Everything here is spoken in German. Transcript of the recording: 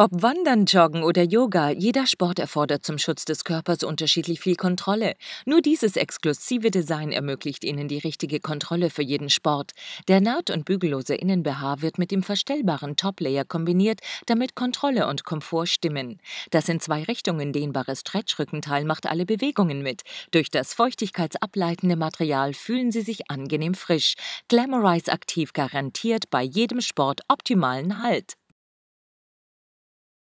Ob Wandern, Joggen oder Yoga, jeder Sport erfordert zum Schutz des Körpers unterschiedlich viel Kontrolle. Nur dieses exklusive Design ermöglicht Ihnen die richtige Kontrolle für jeden Sport. Der naht- und bügellose InnenbH wird mit dem verstellbaren Toplayer kombiniert, damit Kontrolle und Komfort stimmen. Das in zwei Richtungen dehnbare Stretch-Rückenteil macht alle Bewegungen mit. Durch das feuchtigkeitsableitende Material fühlen Sie sich angenehm frisch. Glamorize aktiv garantiert bei jedem Sport optimalen Halt.